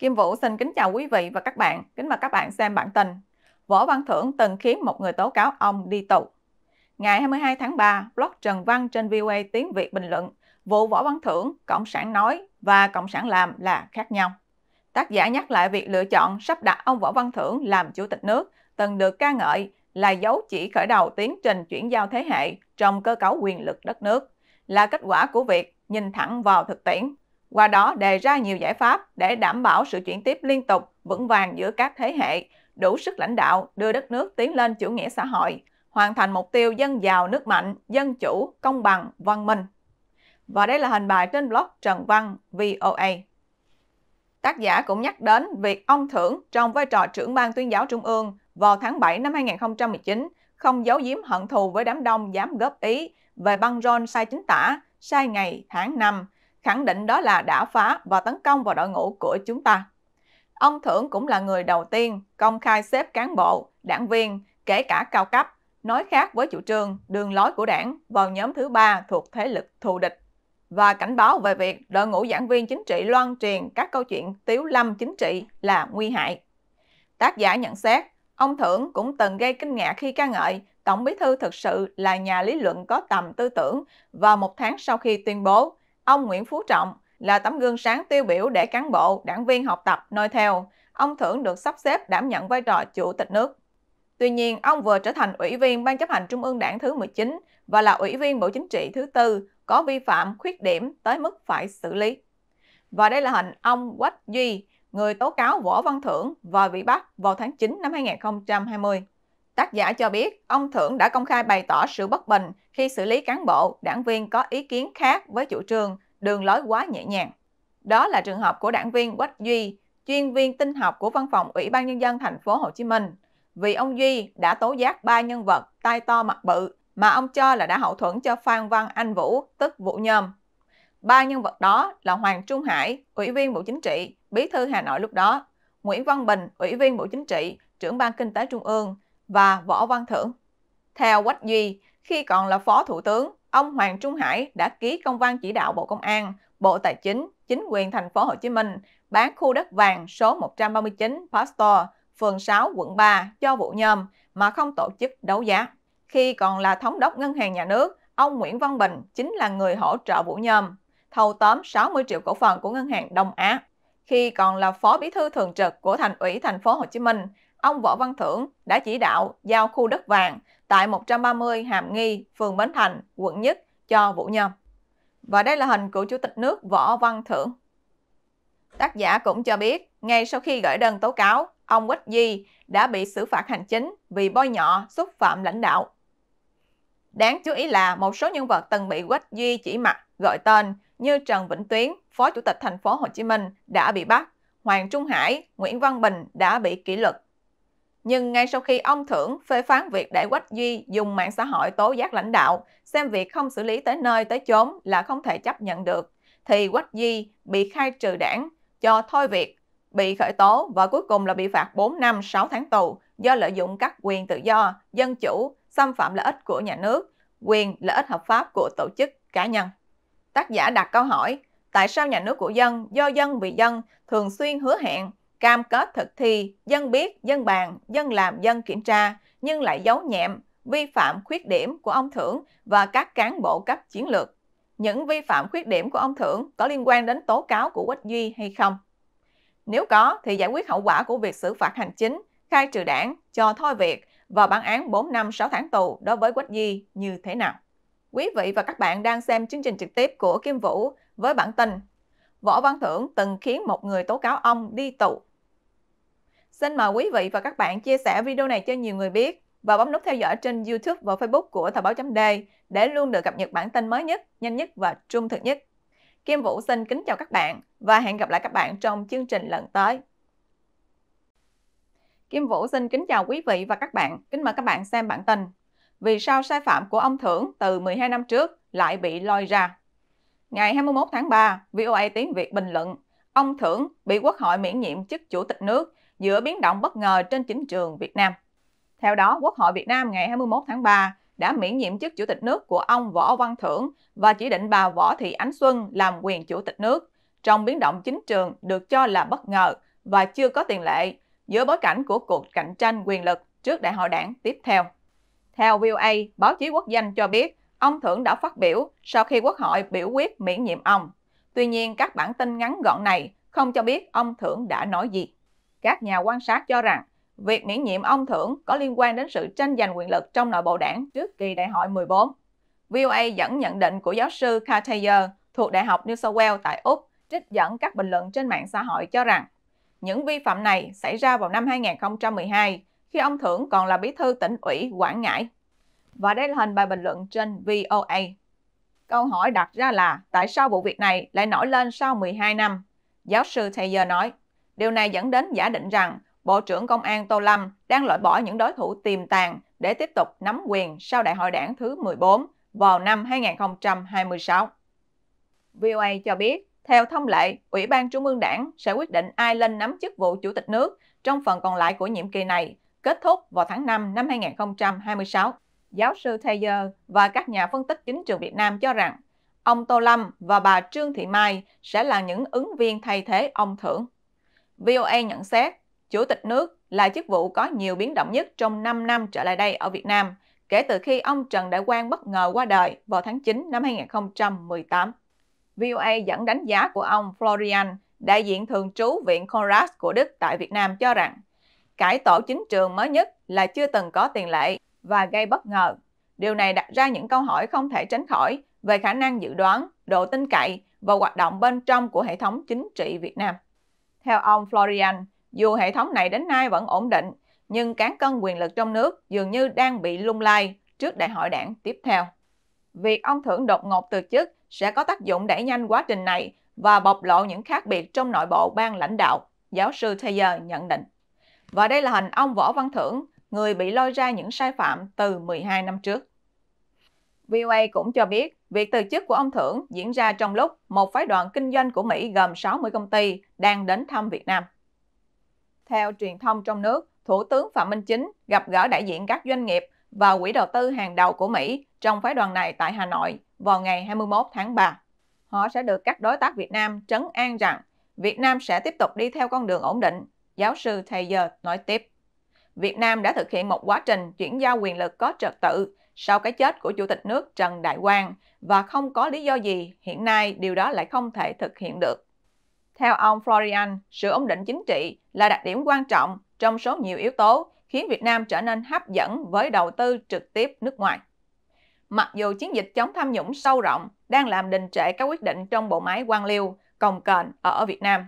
Kim Vũ xin kính chào quý vị và các bạn. Kính mời các bạn xem bản tin. Võ Văn Thưởng từng khiến một người tố cáo ông đi tù. Ngày 22 tháng 3, blog Trần Văn trên VOA tiếng Việt bình luận vụ Võ Văn Thưởng, Cộng sản nói và Cộng sản làm là khác nhau. Tác giả nhắc lại việc lựa chọn sắp đặt ông Võ Văn Thưởng làm chủ tịch nước từng được ca ngợi là dấu chỉ khởi đầu tiến trình chuyển giao thế hệ trong cơ cấu quyền lực đất nước, là kết quả của việc nhìn thẳng vào thực tiễn qua đó đề ra nhiều giải pháp để đảm bảo sự chuyển tiếp liên tục, vững vàng giữa các thế hệ, đủ sức lãnh đạo đưa đất nước tiến lên chủ nghĩa xã hội, hoàn thành mục tiêu dân giàu nước mạnh, dân chủ, công bằng, văn minh. Và đây là hình bài trên blog Trần Văn VOA. Tác giả cũng nhắc đến việc ông Thưởng trong vai trò trưởng ban tuyên giáo Trung ương vào tháng 7 năm 2019 không giấu giếm hận thù với đám đông dám góp ý về băng rôn sai chính tả, sai ngày, tháng năm, khẳng định đó là đã phá và tấn công vào đội ngũ của chúng ta. Ông Thưởng cũng là người đầu tiên công khai xếp cán bộ, đảng viên, kể cả cao cấp, nói khác với chủ trương, đường lối của đảng vào nhóm thứ ba thuộc thế lực thù địch và cảnh báo về việc đội ngũ giảng viên chính trị loan truyền các câu chuyện tiếu lâm chính trị là nguy hại. Tác giả nhận xét, ông Thưởng cũng từng gây kinh ngạc khi ca ngợi Tổng bí thư thực sự là nhà lý luận có tầm tư tưởng và một tháng sau khi tuyên bố Ông Nguyễn Phú Trọng là tấm gương sáng tiêu biểu để cán bộ, đảng viên học tập noi theo. Ông Thưởng được sắp xếp đảm nhận vai trò chủ tịch nước. Tuy nhiên, ông vừa trở thành Ủy viên Ban chấp hành Trung ương Đảng thứ 19 và là Ủy viên Bộ Chính trị thứ tư có vi phạm khuyết điểm tới mức phải xử lý. Và đây là hình ông Quách Duy, người tố cáo Võ Văn Thưởng và bị bắt vào tháng 9 năm 2020. Tác giả cho biết, ông Thưởng đã công khai bày tỏ sự bất bình khi xử lý cán bộ, đảng viên có ý kiến khác với chủ trương, đường lối quá nhẹ nhàng. Đó là trường hợp của đảng viên Quách Duy, chuyên viên tinh học của Văn phòng Ủy ban Nhân dân thành phố Hồ Chí Minh. Vì ông Duy đã tố giác ba nhân vật tai to mặt bự mà ông cho là đã hậu thuẫn cho Phan Văn Anh Vũ, tức Vũ Nhôm. Ba nhân vật đó là Hoàng Trung Hải, Ủy viên Bộ Chính trị, Bí thư Hà Nội lúc đó, Nguyễn Văn Bình, Ủy viên Bộ Chính trị, trưởng ban Kinh tế Trung ương và Võ Văn Thưởng. Theo Quách Duy, khi còn là Phó Thủ tướng, ông Hoàng Trung Hải đã ký công văn chỉ đạo Bộ Công an, Bộ Tài chính, chính quyền thành phố Hồ Chí Minh bán khu đất vàng số 139 Pastor, phường 6, quận 3 cho Vũ Nhôm mà không tổ chức đấu giá. Khi còn là thống đốc ngân hàng nhà nước, ông Nguyễn Văn Bình chính là người hỗ trợ Vũ Nhôm thâu tóm 60 triệu cổ phần của ngân hàng Đông Á. Khi còn là phó bí thư thường trực của thành ủy thành phố Hồ Chí Minh, ông Võ Văn Thưởng đã chỉ đạo giao khu đất vàng tại 130 Hàm Nghi, phường Bến Thành, quận Nhất cho Vũ Nhâm. Và đây là hình của Chủ tịch nước Võ Văn Thưởng. Tác giả cũng cho biết, ngay sau khi gửi đơn tố cáo, ông Quách Di đã bị xử phạt hành chính vì bôi nhọ xúc phạm lãnh đạo. Đáng chú ý là một số nhân vật từng bị Quách Duy chỉ mặt gọi tên như Trần Vĩnh Tuyến, Phó Chủ tịch thành phố Hồ Chí Minh đã bị bắt, Hoàng Trung Hải, Nguyễn Văn Bình đã bị kỷ luật. Nhưng ngay sau khi ông Thưởng phê phán việc đại Quách Duy dùng mạng xã hội tố giác lãnh đạo, xem việc không xử lý tới nơi tới chốn là không thể chấp nhận được, thì Quách Duy bị khai trừ đảng, cho thôi việc, bị khởi tố và cuối cùng là bị phạt 4 năm 6 tháng tù do lợi dụng các quyền tự do, dân chủ, xâm phạm lợi ích của nhà nước, quyền lợi ích hợp pháp của tổ chức cá nhân. Tác giả đặt câu hỏi, tại sao nhà nước của dân, do dân vì dân, thường xuyên hứa hẹn cam kết thực thi, dân biết, dân bàn, dân làm, dân kiểm tra, nhưng lại giấu nhẹm, vi phạm khuyết điểm của ông Thưởng và các cán bộ cấp chiến lược. Những vi phạm khuyết điểm của ông Thưởng có liên quan đến tố cáo của Quách Duy hay không? Nếu có thì giải quyết hậu quả của việc xử phạt hành chính, khai trừ đảng, cho thôi việc và bản án 4 năm 6 tháng tù đối với Quách Duy như thế nào? Quý vị và các bạn đang xem chương trình trực tiếp của Kim Vũ với bản tin Võ Văn Thưởng từng khiến một người tố cáo ông đi tù Xin mời quý vị và các bạn chia sẻ video này cho nhiều người biết và bấm nút theo dõi trên YouTube và Facebook của Thời báo chấm D để luôn được cập nhật bản tin mới nhất, nhanh nhất và trung thực nhất. Kim Vũ xin kính chào các bạn và hẹn gặp lại các bạn trong chương trình lần tới. Kim Vũ xin kính chào quý vị và các bạn. Kính mời các bạn xem bản tin. Vì sao sai phạm của ông Thưởng từ 12 năm trước lại bị lôi ra? Ngày 21 tháng 3, VOA Tiếng Việt bình luận, ông Thưởng bị Quốc hội miễn nhiệm chức Chủ tịch nước giữa biến động bất ngờ trên chính trường Việt Nam. Theo đó, Quốc hội Việt Nam ngày 21 tháng 3 đã miễn nhiệm chức Chủ tịch nước của ông Võ Văn Thưởng và chỉ định bà Võ Thị Ánh Xuân làm quyền Chủ tịch nước trong biến động chính trường được cho là bất ngờ và chưa có tiền lệ giữa bối cảnh của cuộc cạnh tranh quyền lực trước đại hội đảng tiếp theo. Theo VOA, báo chí quốc danh cho biết ông Thưởng đã phát biểu sau khi Quốc hội biểu quyết miễn nhiệm ông. Tuy nhiên, các bản tin ngắn gọn này không cho biết ông Thưởng đã nói gì các nhà quan sát cho rằng việc miễn nhiệm ông Thưởng có liên quan đến sự tranh giành quyền lực trong nội bộ đảng trước kỳ đại hội 14. VOA dẫn nhận định của giáo sư Cartier thuộc Đại học New South Wales tại Úc trích dẫn các bình luận trên mạng xã hội cho rằng những vi phạm này xảy ra vào năm 2012 khi ông Thưởng còn là bí thư tỉnh ủy Quảng Ngãi. Và đây là hình bài bình luận trên VOA. Câu hỏi đặt ra là tại sao vụ việc này lại nổi lên sau 12 năm? Giáo sư Taylor nói, Điều này dẫn đến giả định rằng Bộ trưởng Công an Tô Lâm đang loại bỏ những đối thủ tiềm tàng để tiếp tục nắm quyền sau đại hội đảng thứ 14 vào năm 2026. VOA cho biết, theo thông lệ, Ủy ban Trung ương Đảng sẽ quyết định ai lên nắm chức vụ Chủ tịch nước trong phần còn lại của nhiệm kỳ này, kết thúc vào tháng 5 năm 2026. Giáo sư Thayer và các nhà phân tích chính trường Việt Nam cho rằng, ông Tô Lâm và bà Trương Thị Mai sẽ là những ứng viên thay thế ông Thưởng. VOA nhận xét, Chủ tịch nước là chức vụ có nhiều biến động nhất trong 5 năm trở lại đây ở Việt Nam, kể từ khi ông Trần Đại Quang bất ngờ qua đời vào tháng 9 năm 2018. VOA dẫn đánh giá của ông Florian, đại diện thường trú Viện Conrad của Đức tại Việt Nam cho rằng, cải tổ chính trường mới nhất là chưa từng có tiền lệ và gây bất ngờ. Điều này đặt ra những câu hỏi không thể tránh khỏi về khả năng dự đoán, độ tin cậy và hoạt động bên trong của hệ thống chính trị Việt Nam. Theo ông Florian, dù hệ thống này đến nay vẫn ổn định, nhưng cán cân quyền lực trong nước dường như đang bị lung lay trước đại hội đảng tiếp theo. Việc ông thưởng đột ngột từ chức sẽ có tác dụng đẩy nhanh quá trình này và bộc lộ những khác biệt trong nội bộ ban lãnh đạo, giáo sư Thayer nhận định. Và đây là hình ông Võ Văn Thưởng, người bị lôi ra những sai phạm từ 12 năm trước. VOA cũng cho biết, việc từ chức của ông Thưởng diễn ra trong lúc một phái đoàn kinh doanh của Mỹ gồm 60 công ty đang đến thăm Việt Nam. Theo truyền thông trong nước, Thủ tướng Phạm Minh Chính gặp gỡ đại diện các doanh nghiệp và quỹ đầu tư hàng đầu của Mỹ trong phái đoàn này tại Hà Nội vào ngày 21 tháng 3. Họ sẽ được các đối tác Việt Nam trấn an rằng Việt Nam sẽ tiếp tục đi theo con đường ổn định, giáo sư thầy giờ nói tiếp. Việt Nam đã thực hiện một quá trình chuyển giao quyền lực có trật tự sau cái chết của Chủ tịch nước Trần Đại Quang và không có lý do gì hiện nay điều đó lại không thể thực hiện được. Theo ông Florian, sự ổn định chính trị là đặc điểm quan trọng trong số nhiều yếu tố khiến Việt Nam trở nên hấp dẫn với đầu tư trực tiếp nước ngoài. Mặc dù chiến dịch chống tham nhũng sâu rộng đang làm đình trệ các quyết định trong bộ máy quan liêu, cồng kềnh ở Việt Nam,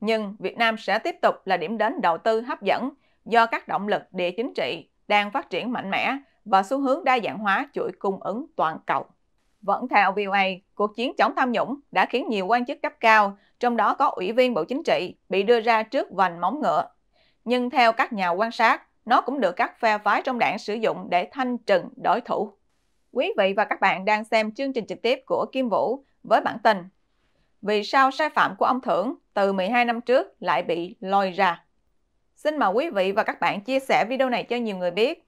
nhưng Việt Nam sẽ tiếp tục là điểm đến đầu tư hấp dẫn do các động lực địa chính trị đang phát triển mạnh mẽ và xu hướng đa dạng hóa chuỗi cung ứng toàn cầu. Vẫn theo VOA, cuộc chiến chống tham nhũng đã khiến nhiều quan chức cấp cao, trong đó có ủy viên Bộ Chính trị, bị đưa ra trước vành móng ngựa. Nhưng theo các nhà quan sát, nó cũng được các phe phái trong đảng sử dụng để thanh trừng đối thủ. Quý vị và các bạn đang xem chương trình trực tiếp của Kim Vũ với bản tin Vì sao sai phạm của ông Thưởng từ 12 năm trước lại bị lôi ra? Xin mời quý vị và các bạn chia sẻ video này cho nhiều người biết